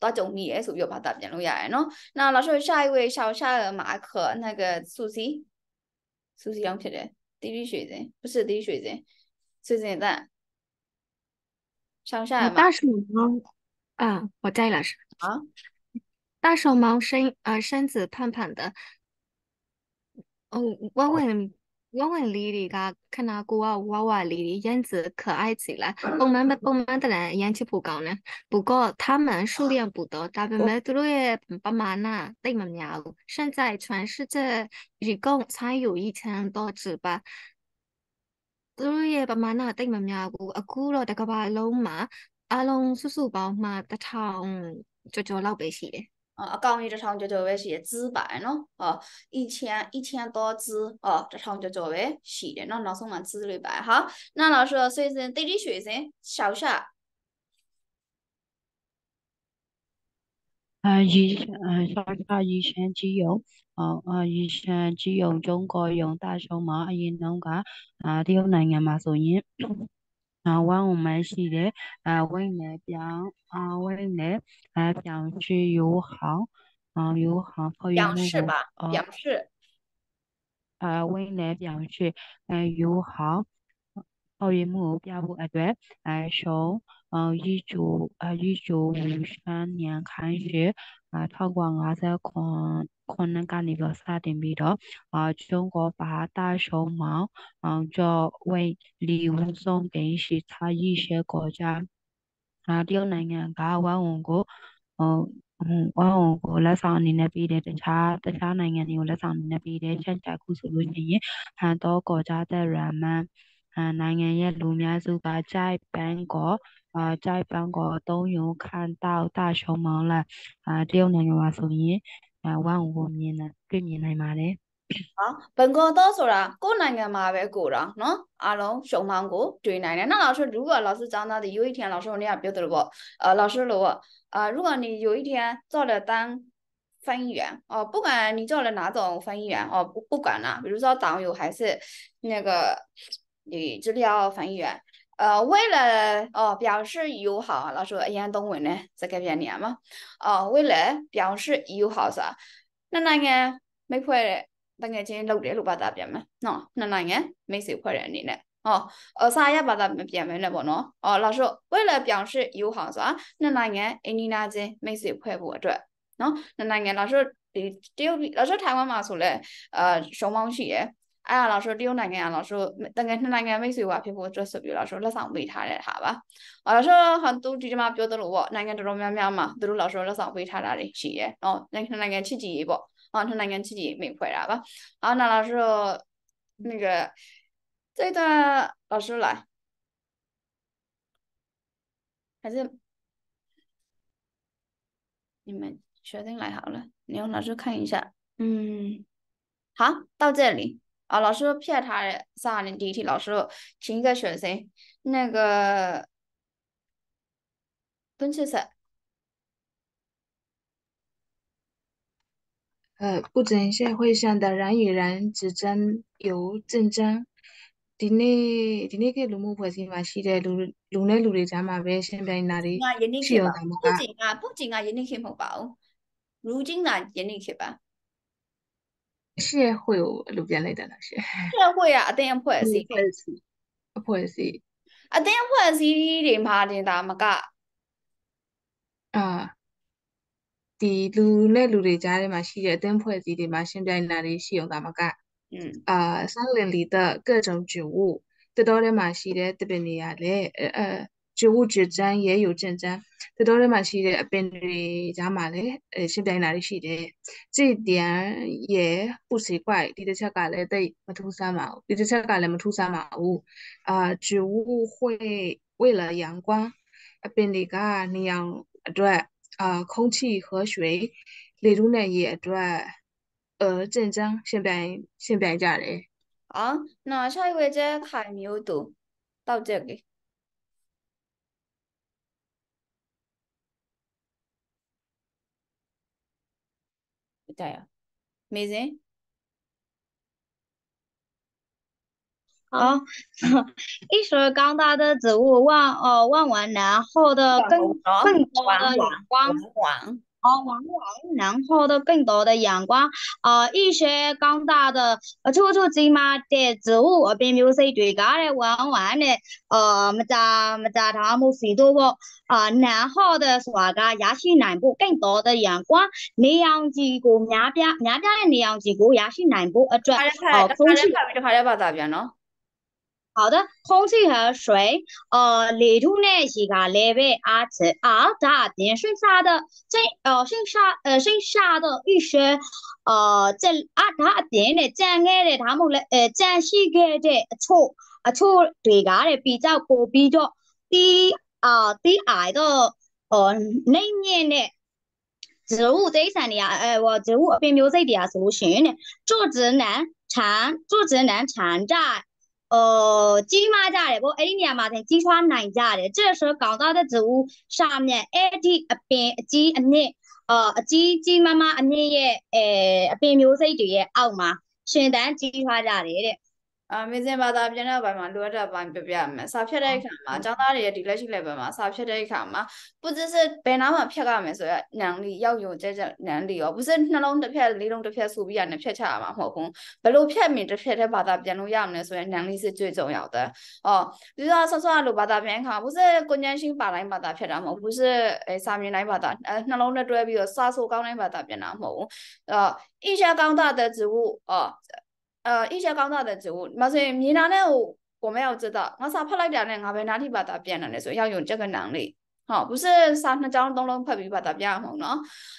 但总也属于八大兵路下喏。那老师下一位，下一位马可，那个苏西，苏西杨皮的，地理学的，不是地理学的，苏西在，上下吧？二十五吗？啊，我在老师啊。大手毛身呃身子胖胖的。哦，我问，我问丽丽噶，看那个娃娃娃丽丽样子可爱极了。我们不，我们的人颜值不高呢，不过他们数量不多，大部分都也不忙呐，对们喵，现在全世界一共才有一千多只吧。都也不忙呐，们吗？喵，阿姑罗的个把龙马，阿龙叔叔宝马的汤，就叫老百姓。အကောင့်ကြီးတစ်ထောင်ကျော်ကျော်ပဲရှိရယ်ဇီးပါတယ်နော်ဟော一千一千多只哦တစ်ထောင်ကျော်ကျော်ပဲရှိတယ်နော်နောက်ဆုံးမှာဇီးလေးပါတယ်ဟာ那老师所以是地理学生小夏啊，以嗯，小夏以前只有哦哦，以前只有中國用大數碼應用㗎啊，啲好難嘅嘛，所以。啊，我们是列，啊，周恩来，啊，周恩来，表示友好，啊，友好，欢迎母校。啊，周恩来表示，啊，友好，欢迎母校，表不一对，啊，从，啊，一九，啊，一九五三年开始，啊，参观我在看。9ကနေပြီးတော့စတင်ပြီးတော့အာကျုံးကောပါတာရှုံးမောင်အောင်ကျော်ဝိလီဝဆုံးကိန်းရှိသားရရှဲကောကြအာတရုတ်နိုင်ငံကဝမ်ဝန်ကိုဟိုဝမ်ဝန်ကိုလက်ဆောင်အနေနဲ့ပေးတယ်တခြားတခြားနိုင်ငံတွေကိုလက်ဆောင်အနေနဲ့ပေးတယ်ချက်ချက်ခုဆိုလို့ရှိရင်ဟန်တော်ကောကြတဲ့ရမန်နိုင်ငံရဲ့လူများစုကကြိုက်ပန်းကောအာကြိုက်ပန်းကောသုံးယုံခံတောက်တရှုံမောင်းလာအာတရုတ်နိုင်ငံမှာဆိုရင်啊，我五年了，明年来嘛嘞。好，本哥多说了，过两天嘛，别过了，喏，阿龙，小芒果，对奶奶，那老师，如果老师讲到的，有一天老师我你也别得了不？呃，老师如果，呃，如果你有一天做了当翻译员哦，不管你做了哪种翻译员哦，不不管了，比如说导游还是那个你资料翻译员。呃，为了哦表示友好，老师一样中文呢，这个边念嘛。哦，为了表示友好噻，那那个没破的，那个今老的六八大边嘛，喏，那那个没谁破人的呢。哦，呃，啥也把它变没了不喏。哦，老师为了表示友好噻，那那个你那只没谁破不着，喏，那那个老师。ဒီတရုတ်လောစထိုင်ဝမ်မှာဆိုလဲအာရှုံမောင်းရှိရယ်哎呀，老师，利用哪样老师？那下那哪美术画皮幅，做素描老师，那上吧？老师很多得了嘛，都老师那上哦，那不？啊，没回来吧？啊，那老师那个再段老师来，还是你们确定来好了？你让老师看一下，嗯，好，到这里。啊，老师骗撇他的，上零第一题，老师请一个学生，那个，本学生，呃，不争社会上的人与人，之争有竞争。你你那个卤馍不是蛮稀的，卤卤那卤的咋么回事？在哪里？啊，盐宁去吧。不仅啊，不仅啊，盐宁去红包，如今啊，盐宁去吧。ရှေ့会ကိုအဲ့လိုပြန်လိုက်တာလားရှေ့ရှေ့会อ่ะအတင်းအဖွဲ့အစည်းအဖွဲ့အစည်းအတင်းအဖွဲ့အစည်းတွေမှာတင်တာမကအာဒီလူနဲ့လူတွေကြားထဲမှာရှိတဲ့အတင်းဖွဲ့စည်းတွေမှာရှင်ပြိုင်တာတွေရှိအောင်ဒါမကအာ silently 的各种植物တတော်ထဲမှာရှိတဲ့တပင်တွေကလည်းအဲကျိုးကျကျန်းရဲယူကျင်ကျန်းတတော်ထဲမှာရှိတဲ့အပင်တွေကြားမှာလည်းရှင်းပြနေတာရှိတယ်ကြည်တန်ရဲပုစီကွိုက်ဒီတစ်ချက်ကလည်းတိတ်မထူးဆန်းပါဘူးဒီတစ်ချက်ကလည်းမထူးဆန်းပါဘူးအာကျိုး会为了阳光အပင်တွေကနေရောင်အတွက်အာ空气和水လေထုနဲ့ရေအတွက်呃竞争现变现变价嘞。啊，那下一位这海牛读到这里。对呀，没人。好，一说刚大的植物，望哦，望完然后的更更多的光往往然后的更多的阳光，呃，一些广大的呃处处金马的植物，呃，并没有谁对家的往往的，呃，没咋没咋他们许多个，呃，然后的说个也是南部更多的阳光，那样子个那边那边的那样子个也是南部呃转，哦，风气。好的，空气和水，呃，里头呢是它那边啊，吃啊，它点剩下的，这呃剩下呃剩下的一些，呃，这啊它点呢，这样的它们来呃，暂时的错啊错对家的比较多，比较低啊，低矮的呃，那面的植物在上面啊，呃，植物并没有在底下生存的，竹子能长，竹子能长在。呃，金马家的不，哎，你嘛的，金川南家的，这时候搞到的植物上面，哎，的一边鸡那，呃，鸡鸡妈妈那也，哎，一边牛仔的也奥嘛，选单金川家的的。အာမင်းစင်ဘာသာပြန်တဲ့ပိုင်းမှာလိုအပ်တဲ့ပိုင်းပြပြမယ်။စာဖြတ်တဲ့အခါမှာအကြောင်းသားတွေရဲ့ဒီလက်ရှိ level မှာစာဖြတ်တဲ့အခါမှာ position ဘယ်နားမှာဖြတ်ရမယ်ဆိုရနန်လီရောက်ရုံကြက်ကြက်နန်လီရော position နှလုံးတစ်ဖြတ်လေးလုံးတစ်ဖြတ်ဆိုပြီးရနှစ်ဖြတ်ချရမှာမဟုတ်ဘူး။ဘလို့ဖြတ်မင်းတစ်ဖြတ်တဲ့ဘာသာပြန်လို့ရမလဲဆိုရနန်လီစစ်ကြွေကြုံရောက်တယ်။အော်ဒီကဆော့ဆော့လိုဘာသာပြန်ခါ position ကိုညန်းရှင်းပါတိုင်းဘာသာဖြတ်တာမဟုတ်ဘူး။ position စာမြင်တိုင်းဘာသာနှလုံးနဲ့တွဲပြီးတော့စာဆိုကောင်းတိုင်းဘာသာပြန်တာမဟုတ်ဘူး။အော်အင်ရှာကောင်းတာတဲ့သူအော်呃，以前讲到的就，嘛是闽南人我我们要知道，我啥拍了点呢，我们哪里把它变了呢？说要有这个能力。好，不是啥那张东东拍比把它变红了。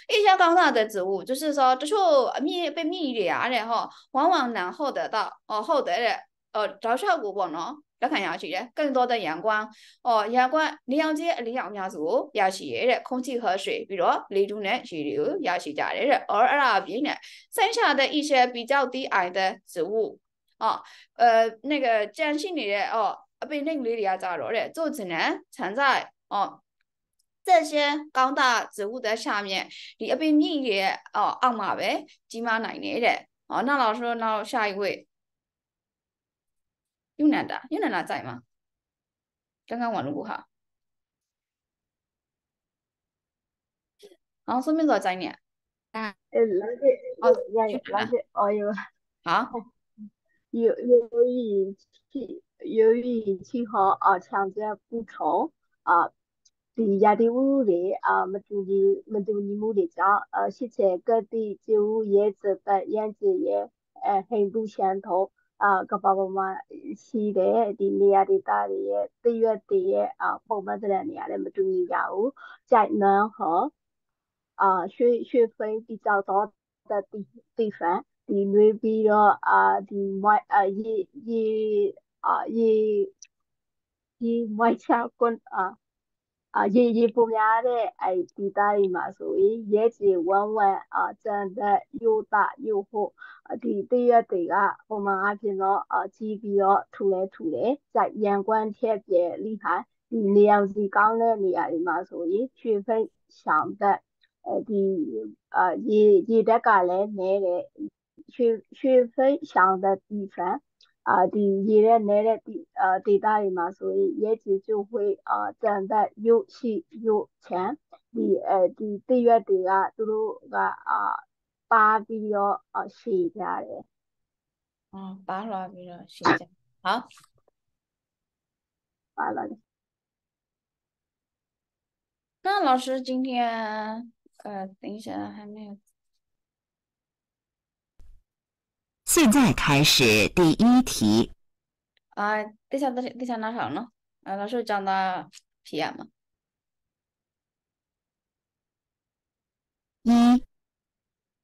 以前讲到的植物，就是说这处蜜被蜜的啊，然后往往能获得到哦，获得的呃，找效果不呢？လက်ခံရရှိတယ်။更多的阳光။အော်阳光နေရောင်ခြည်ရဲ့အလေးရောင်အများစုကိုရရှိရတဲ့空气和水ပြီးတော့လေထုနဲ့ရေတွေကိုရရှိကြတယ်တဲ့။အော်အဲ့ဒါအပြင်နဲ့剩下的一些比较低矮的植物။အော်အဲ那个ကြံရှိနေတဲ့အော်အပင်နှိမ်လေးတွေကကြတော့တဲ့။做只能藏在အော်这些高大植物的下面，你一边蜜也哦，奥马呗，金马奶奶的哦。那老师，那下一位，有哪哒？有哪哪在吗？刚刚问了我下。好，顺便了在呢？啊，哎，那些？哦，那体。哪些？哦哟。好。有有语气，有语气候啊强见的不同啊，人家的屋里啊没注意，没注意，姆的家呃，现在各地植物叶子的样子也呃，很不相同。အာကဘာပေါ်မှာရှိတဲ့ဒီနေရာဒေသတွေရဲ့တရွက်တွေရဲ့အပုံမှန်တဲ့နေရာလည်းမတူညီကြဘူး။ကြိုက်နန်းဟောအာရွှေရွှေဖိန်တိကြောက်တော့တက်တိတိဖန်ဒီနွေးပြီးတော့အာဒီမိုက်အရေရေအာရေဒီမိုက်ချာကွန်အာအရေရေပုံများတဲ့အဲဒီသားတွေမှာဆိုရင်ရဲကြီးဝမ်းဝမ်းအတန်တက်ယိုတာယိုဖို့ဒီတရက်တွေကပုံမှန်အပြင်တော့ကြီးပြီးတော့ထူလဲထူတယ်။ကြိုက်ရန်ကွမ်းထက်ပြဲလိဟာဒီနေရာစီကောင်းတဲ့နေရာတွေမှာဆိုရင်ရွှေဖိတ်ရှောင်သက်အဲဒီအရေရေဓာတ်ကလည်းနည်းတယ်ရွှေရွှေဖိတ်ရှောင်သက်ဒီဖရန်အာဒီရေတဲ့နဲတဲ့ဒီအာဒေတာတွေမှာဆိုရင်ရဲကျေကျိုးဝေးအာတန်သက်ရုပ်ရှိရုပ်ချမ်းဒီအဲဒီတရွက်တွေကသူတို့ကအာ八比哦，哦，谁家的？嗯，八十八比六，谁好，八了。那老师今天，呃，等一下还没有。现在开始第一题。啊，等一下，等一下拿啥呢？啊，老师讲的谁嘛？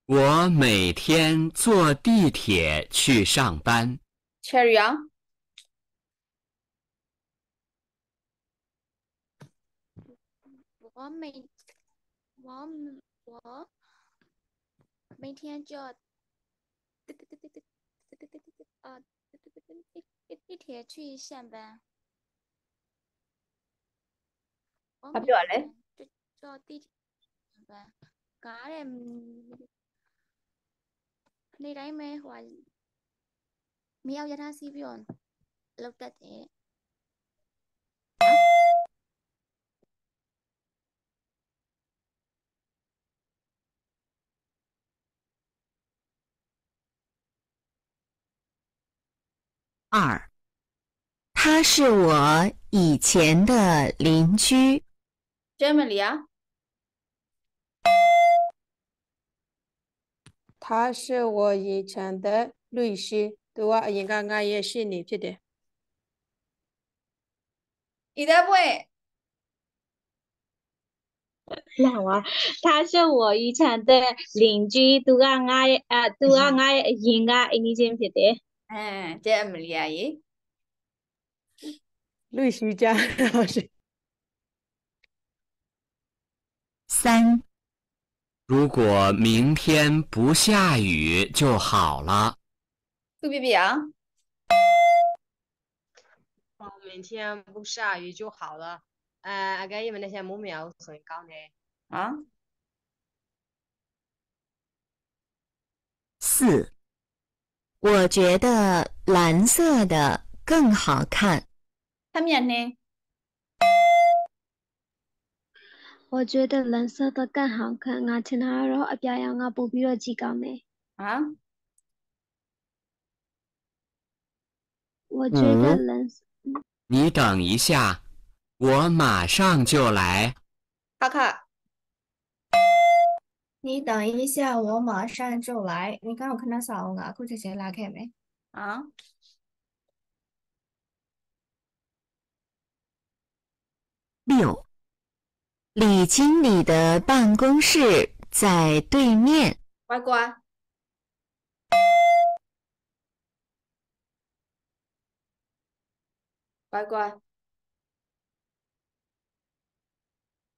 我每天坐地铁去上班。Cherry 啊！我每我我每天就坐坐坐坐坐坐坐你来没？我我有在看 C B on，录个字。二，他是我以前的邻居。Jemelia。他是我以前的律师，对我应该俺也是你这点。你的不？那我，他是我以前的邻居，对我俺也啊，对我俺应该你先批的。嗯，这么厉害？律师家三。如果明天不下雨就好了。杜比比啊！如明天不下雨就好了。哎，那个因为那些木苗谁搞的？啊？四。我觉得蓝色的更好看。他面呢？我觉得蓝色的更好看，我穿然后我补皮了，几没？啊？你等一下，我马上就来。卡卡。你等一下，我马上就来。你看，我看到啥我裤子鞋拉开没？啊？六。李经理的办公室在对面。乖乖，乖乖，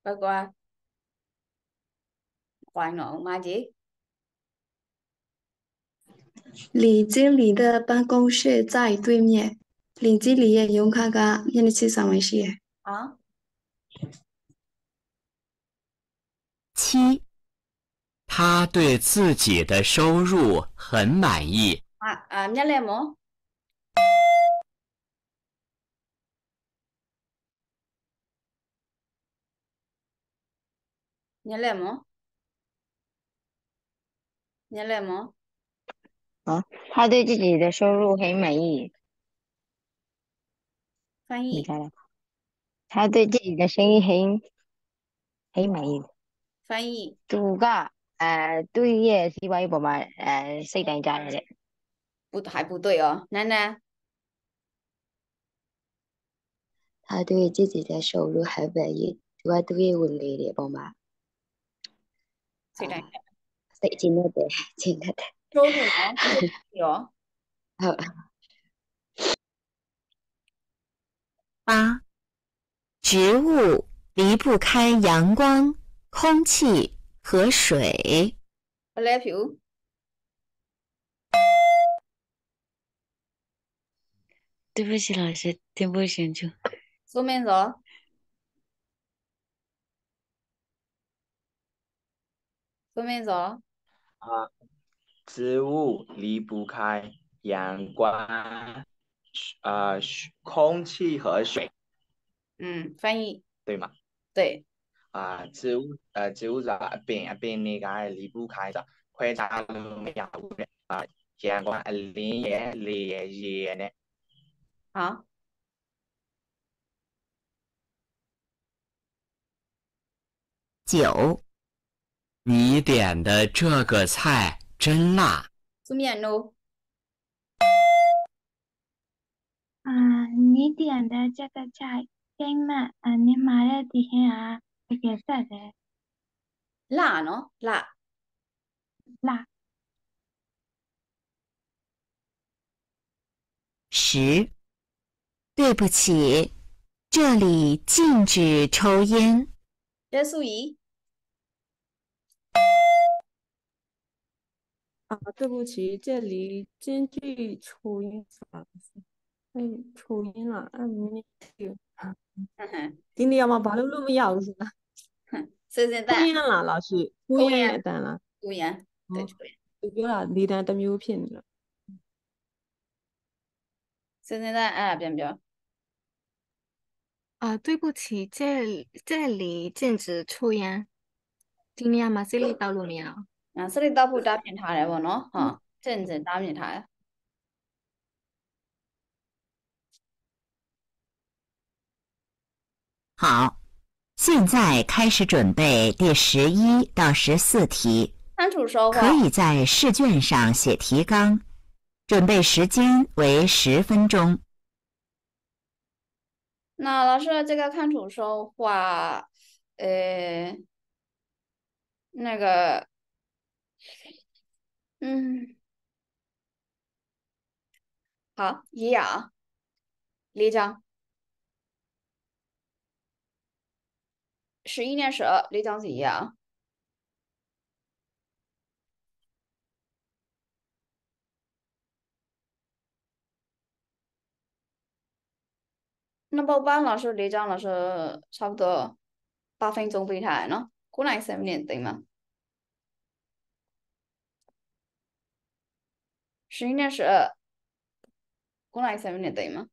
乖乖，乖乖。妈姐。李经理的办公室在对面。李经理乖。乖看看，你乖乖。乖乖。事？啊？七，他对自己的收入很满意。啊啊，你来么？你来么？你来么？啊，他对自己的收入很满意。翻译。他对自己的生意很很满意。翻译，主个，呃，对，耶，西方语不嘛，诶，四点加二的，不还不对哦，奶奶。他对自己的收入很满意，主要对业务来的，不嘛，四点，四千多点，千多点。收入哦，有，好，八，植物离不开阳光。空气和水。I love you。对不起，老师听不清楚。后面说。后面说。啊，植物离不开阳光，啊，空气和水。嗯，翻译。对吗？对。啊，植物，呃，植物一边一边离不开路没有啊，林林好。九，你点的这个菜真辣。啊，你点的这个菜，啊，你买了 十，对不起，这里禁止抽烟。约束仪。啊，对不起，这里禁止抽烟。အဲ့ဖြိုရင်းလာအဲ့မင်းနေတယ်ဒီနေရာမှာဘာလို့လို့မရဘူးဆိုလားစင်စင်တန်ကိုရင်းလာလားရှိကိုရင်းအတန်လားကိုရင်းတဲ့ကိုရင်းသူပြောတာ၄တန်တစ်မျိုးဖြစ်နေလို့စင်စင်တန်အဲ့ဒါပြန်ပြော啊，对不起，这这里禁止抽烟。今天嘛，这里道路没有。啊，这里道路搭平台来不喏，哈，禁止搭平台。好，现在开始准备第十一到十四题。说话，可以在试卷上写提纲，准备时间为十分钟。那老师，这个看图说话，呃，那个，嗯，好，一啊，两张。十一年十二，你讲子怡啊。那报班老师离讲老师差不多八分钟备台呢？过来三分钟对吗？十一年十二，过来三分钟对吗？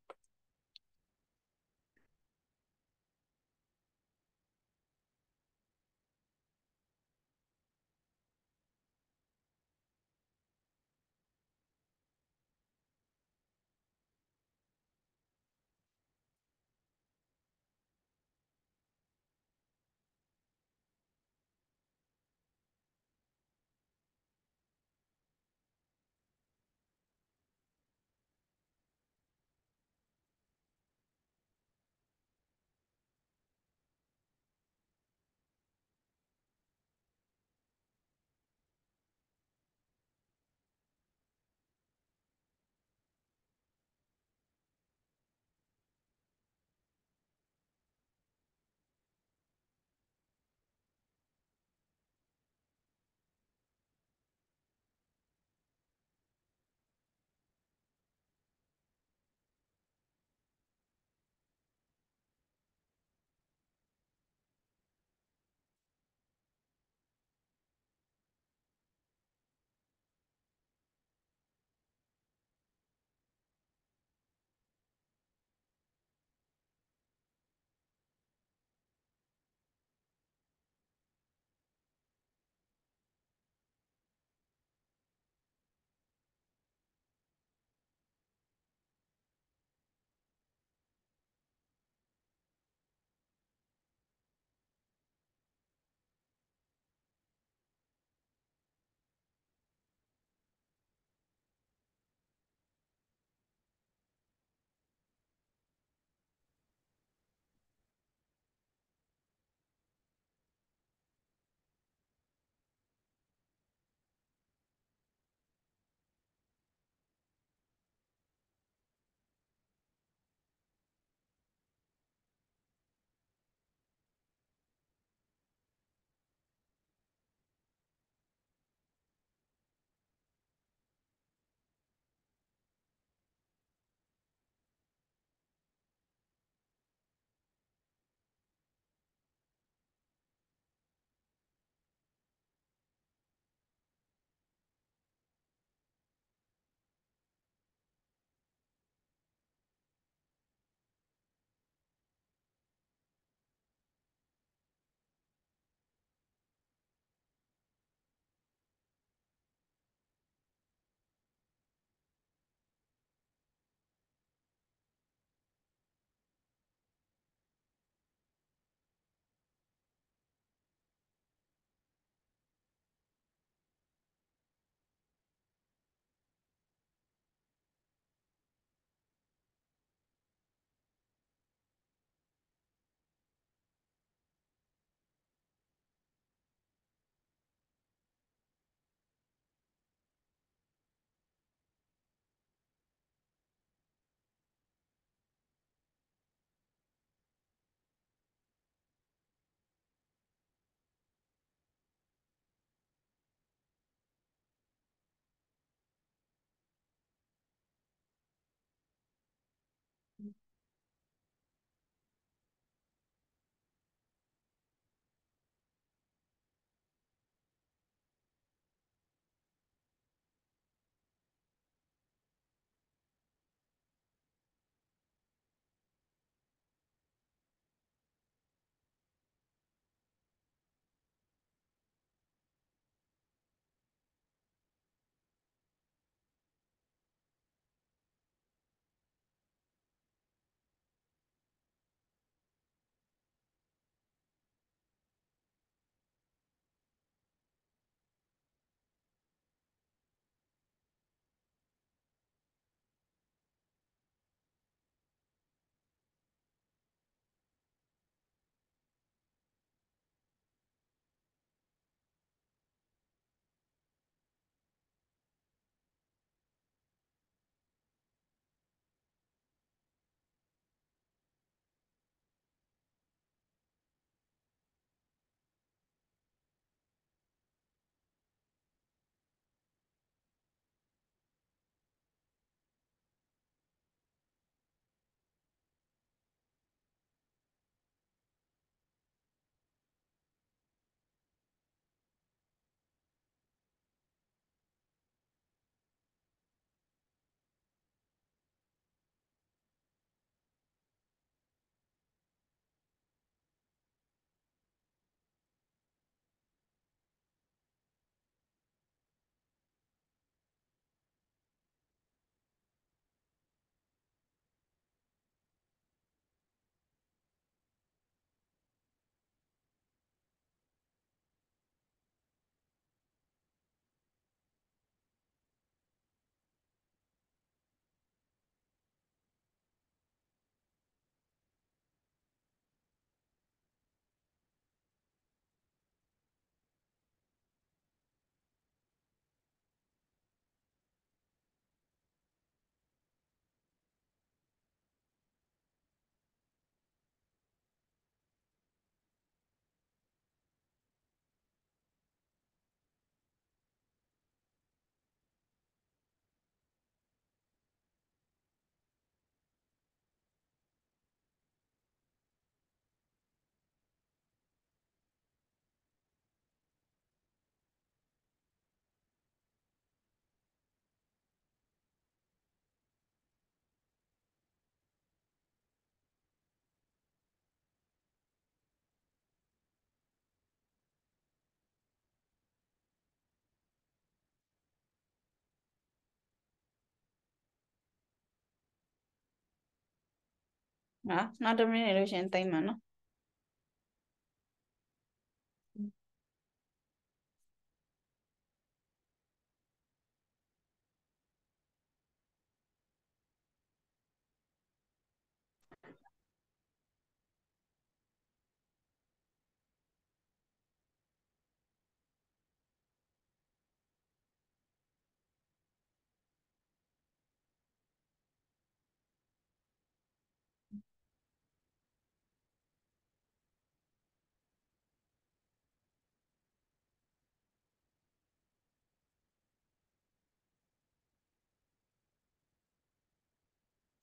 နော်နောက်တစ်မိနစ်လို့ရှင်သိမ့်မှာနော်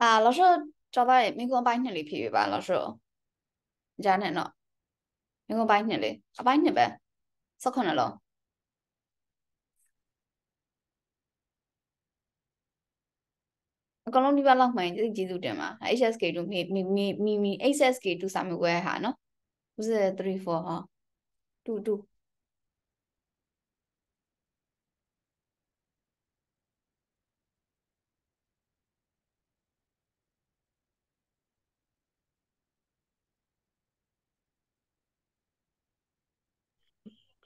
啊，老师找到美国白天的皮吧，老师，家人呢？美国白天的，啊白天呗，啥可能了？အကောင်လုံးဒီဘက်လောက်မှရင်သိကျေးဇူးတင်ပါ HSK2 မီမီမီ HSK2 စာမျိုးဝဲဟာနော်ဦးစ3 4ဟာ2 2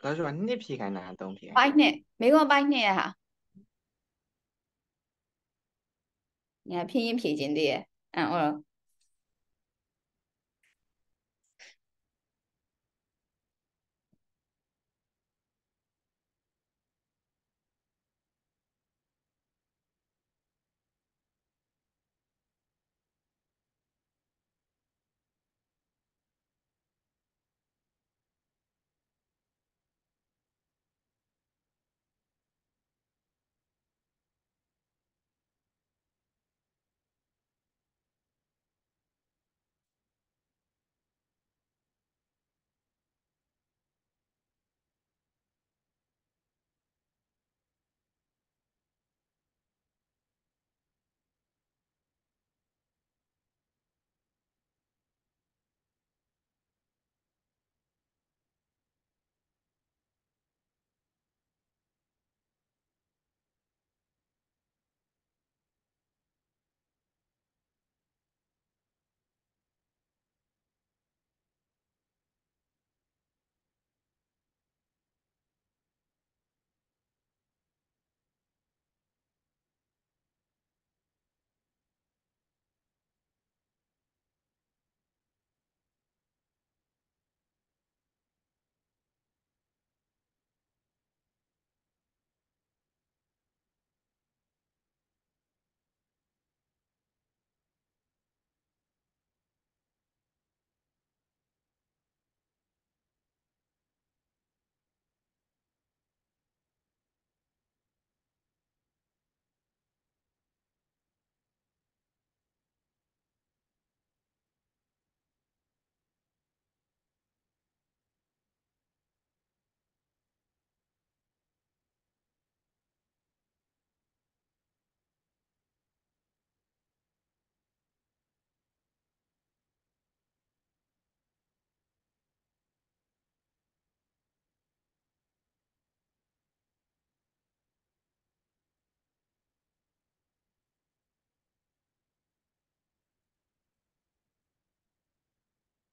ဒါဆိုတော့နှစ်ဖြေခိုင်းတာသုံးဖြေခိုင်းပိုင်းနှစ်မိကွန်ပိုင်းနှစ်ရဟာညာဖြင်းရင်ဖြေခြင်းတည်းရအဲ့ဟော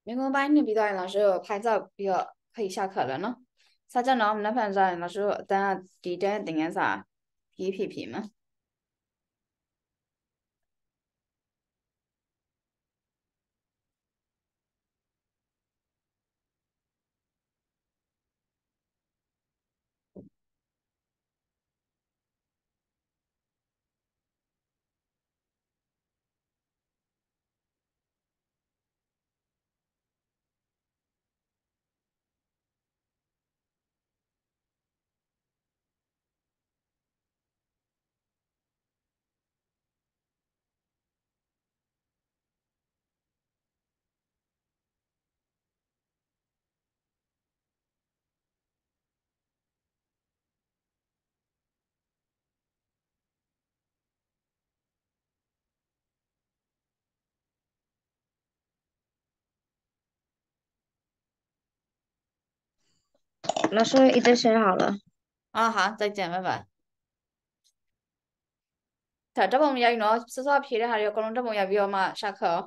民工班那边导演老师有拍照，比较可以下课了呢。啥叫呢？我们那班导演老师，等下地点定个啥？P P P 嘛。老师一直选好了。啊，好，再见，拜拜。ဒါဓာတ်ပုံရိုက်နော်စောစောဖြေတဲ့ဟာတွေအကုန်လုံးဓာတ်ပုံရိုက်ပြီးတော့မှရှာခတ်အောင်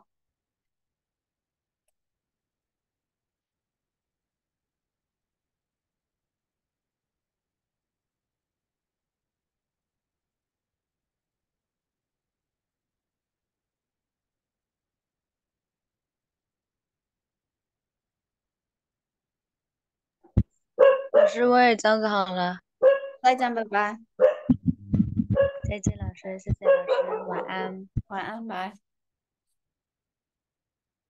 我这样子好了，再见，拜拜。再见，老师，谢谢老师，晚安，晚安，晚安。